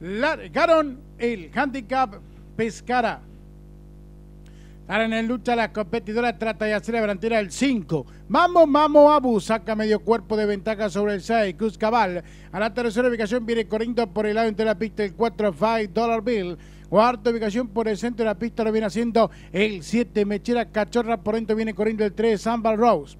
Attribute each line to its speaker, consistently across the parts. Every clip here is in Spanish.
Speaker 1: largaron el handicap Pescara. Ahora en lucha las competidoras trata de hacer la delantera del 5. Mamo, Mamo, Abu. Saca medio cuerpo de ventaja sobre el 6. Cruz Cabal. A la tercera ubicación viene corriendo por el lado entre la pista el 4 5 Dollar Bill. Cuarta ubicación por el centro de la pista lo viene haciendo el 7. Mechera Cachorra por dentro viene corriendo el 3 Sambal Rose.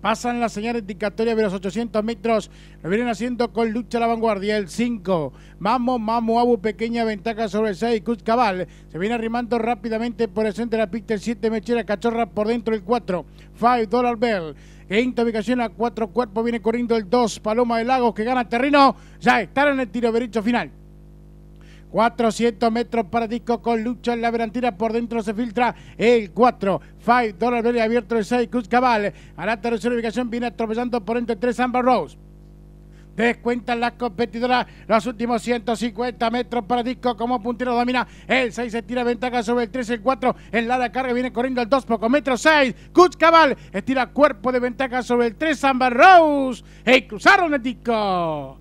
Speaker 1: Pasan las señales indicatorias de los 800 metros. Lo vienen haciendo con lucha a la vanguardia. El 5. Mamo, Mamo, Abu. Pequeña ventaja sobre el 6. Cruz Cabal. Se viene arrimando rápidamente por el centro de la pista. El 7. Mechera Cachorra por dentro. El 4. Five Dollar Bell. Quinta ubicación a cuatro cuerpos. Viene corriendo el 2. Paloma de Lagos que gana terreno. Ya estará en el tiro derecho final. 400 metros para disco con lucha en la verantina. Por dentro se filtra el 4. 5 Dollar verde abierto el 6. Cruz A la tercera ubicación viene atropellando por entre 3 Amber Rose. Descuentan las competidoras los últimos 150 metros para disco como puntero domina. El 6 se tira ventaja sobre el 3, el 4 en la de carga viene corriendo el 2 poco metro 6. Kutz Cabal estira cuerpo de ventaja sobre el 3 Amber Rose. Y cruzaron el disco.